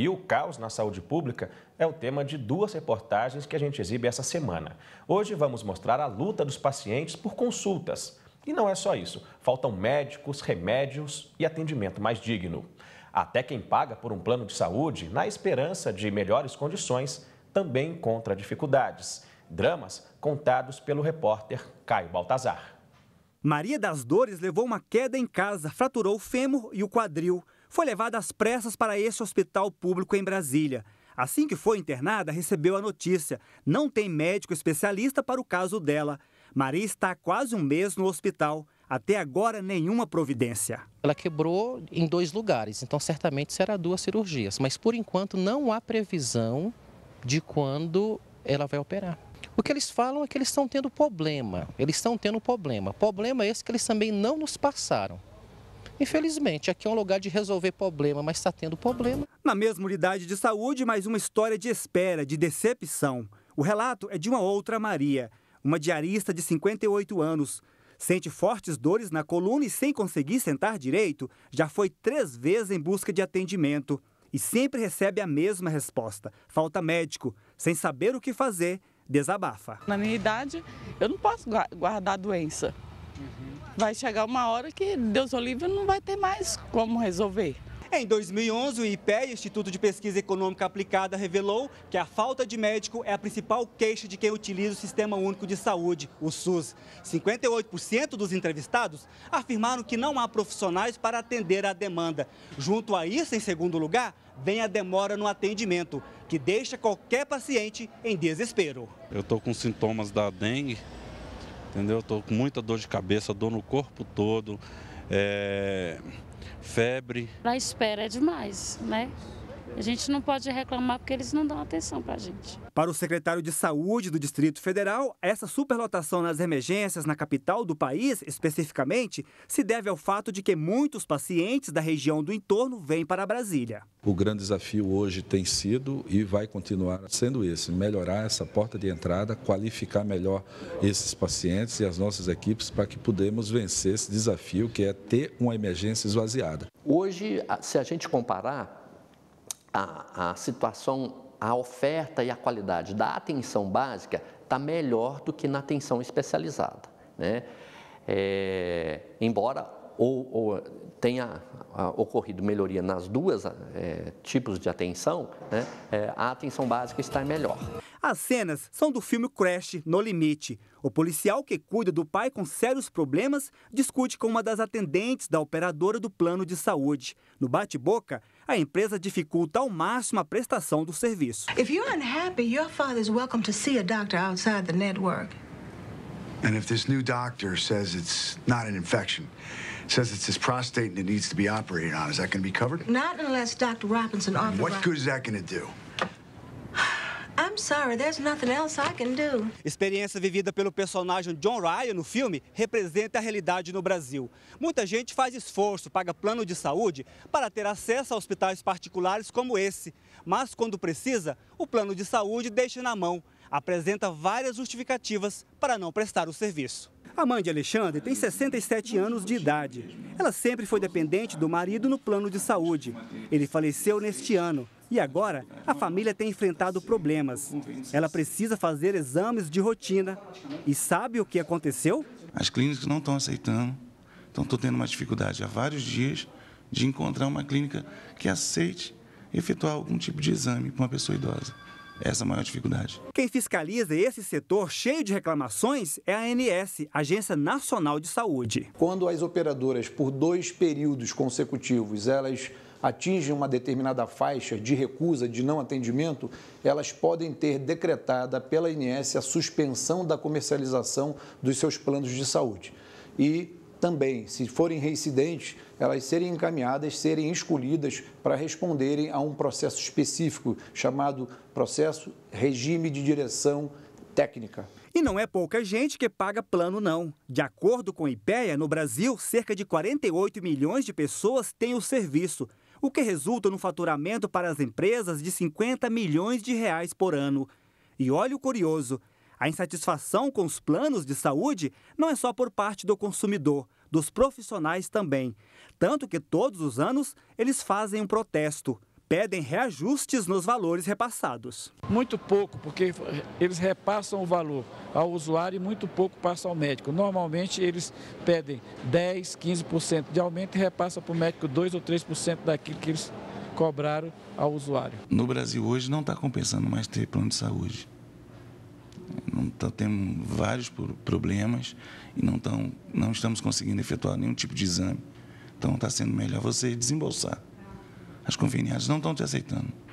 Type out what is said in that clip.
e o caos na saúde pública é o tema de duas reportagens que a gente exibe essa semana. Hoje vamos mostrar a luta dos pacientes por consultas. E não é só isso, faltam médicos, remédios e atendimento mais digno. Até quem paga por um plano de saúde, na esperança de melhores condições, também encontra dificuldades. Dramas contados pelo repórter Caio Baltazar. Maria das Dores levou uma queda em casa, fraturou o fêmur e o quadril foi levada às pressas para esse hospital público em Brasília. Assim que foi internada, recebeu a notícia: não tem médico especialista para o caso dela. Maria está há quase um mês no hospital. Até agora, nenhuma providência. Ela quebrou em dois lugares, então certamente será duas cirurgias. Mas por enquanto não há previsão de quando ela vai operar. O que eles falam é que eles estão tendo problema. Eles estão tendo problema. Problema esse que eles também não nos passaram. Infelizmente, aqui é um lugar de resolver problema, mas está tendo problema. Na mesma unidade de saúde, mais uma história de espera, de decepção. O relato é de uma outra Maria, uma diarista de 58 anos. Sente fortes dores na coluna e, sem conseguir sentar direito, já foi três vezes em busca de atendimento. E sempre recebe a mesma resposta: falta médico. Sem saber o que fazer, desabafa. Na minha idade, eu não posso guardar a doença. Uhum vai chegar uma hora que Deus o não vai ter mais como resolver. Em 2011, o IPE, Instituto de Pesquisa Econômica Aplicada, revelou que a falta de médico é a principal queixa de quem utiliza o Sistema Único de Saúde, o SUS. 58% dos entrevistados afirmaram que não há profissionais para atender a demanda. Junto a isso, em segundo lugar, vem a demora no atendimento, que deixa qualquer paciente em desespero. Eu estou com sintomas da dengue entendeu? Estou com muita dor de cabeça, dor no corpo todo, é... febre. Na espera é demais, né? A gente não pode reclamar porque eles não dão atenção para a gente. Para o secretário de Saúde do Distrito Federal, essa superlotação nas emergências na capital do país, especificamente, se deve ao fato de que muitos pacientes da região do entorno vêm para Brasília. O grande desafio hoje tem sido e vai continuar sendo esse: melhorar essa porta de entrada, qualificar melhor esses pacientes e as nossas equipes para que podemos vencer esse desafio que é ter uma emergência esvaziada. Hoje, se a gente comparar a, a situação, a oferta e a qualidade da atenção básica está melhor do que na atenção especializada. Né? É, embora ou, ou eh, tenha ah, ocorrido melhoria nas duas é, tipos de atenção, né, é, a atenção básica está melhor. As cenas são do filme Crash No Limite. O policial que cuida do pai com sérios problemas discute com uma das atendentes da operadora do plano de saúde. No bate-boca, a empresa dificulta ao máximo a prestação do serviço. If you're unhappy, your father's welcome to see a doctor outside the network. And if this new doctor says it's not an infection, says it's his prostate and it needs to be operated on, is that going to be covered? Not unless Dr. Robinson offers. What good is that going to do? I'm sorry, there's nothing else I can do. Experiência vivida pelo personagem John Ryan no filme representa a realidade no Brasil. Muita gente faz esforço, paga plano de saúde para ter acesso a hospitais particulares como esse, mas quando precisa, o plano de saúde deixa na mão apresenta várias justificativas para não prestar o serviço. A mãe de Alexandre tem 67 anos de idade. Ela sempre foi dependente do marido no plano de saúde. Ele faleceu neste ano e agora a família tem enfrentado problemas. Ela precisa fazer exames de rotina. E sabe o que aconteceu? As clínicas não estão aceitando. Então estou tendo uma dificuldade há vários dias de encontrar uma clínica que aceite efetuar algum tipo de exame para uma pessoa idosa. Essa é a maior dificuldade. Quem fiscaliza esse setor cheio de reclamações é a ANS, Agência Nacional de Saúde. Quando as operadoras, por dois períodos consecutivos, elas atingem uma determinada faixa de recusa, de não atendimento, elas podem ter decretada pela ANS a suspensão da comercialização dos seus planos de saúde. E também, se forem reincidentes, elas serem encaminhadas, serem escolhidas para responderem a um processo específico chamado processo regime de direção técnica. E não é pouca gente que paga plano, não. De acordo com a IPEA, no Brasil, cerca de 48 milhões de pessoas têm o serviço, o que resulta no faturamento para as empresas de 50 milhões de reais por ano. E olha o curioso, a insatisfação com os planos de saúde não é só por parte do consumidor, dos profissionais também. Tanto que todos os anos eles fazem um protesto, pedem reajustes nos valores repassados. Muito pouco, porque eles repassam o valor ao usuário e muito pouco passa ao médico. Normalmente eles pedem 10, 15% de aumento e repassam para o médico 2 ou 3% daquilo que eles cobraram ao usuário. No Brasil hoje não está compensando mais ter plano de saúde não tá, vários problemas e não, tão, não estamos conseguindo efetuar nenhum tipo de exame. Então está sendo melhor você desembolsar. As conveniências não estão te aceitando.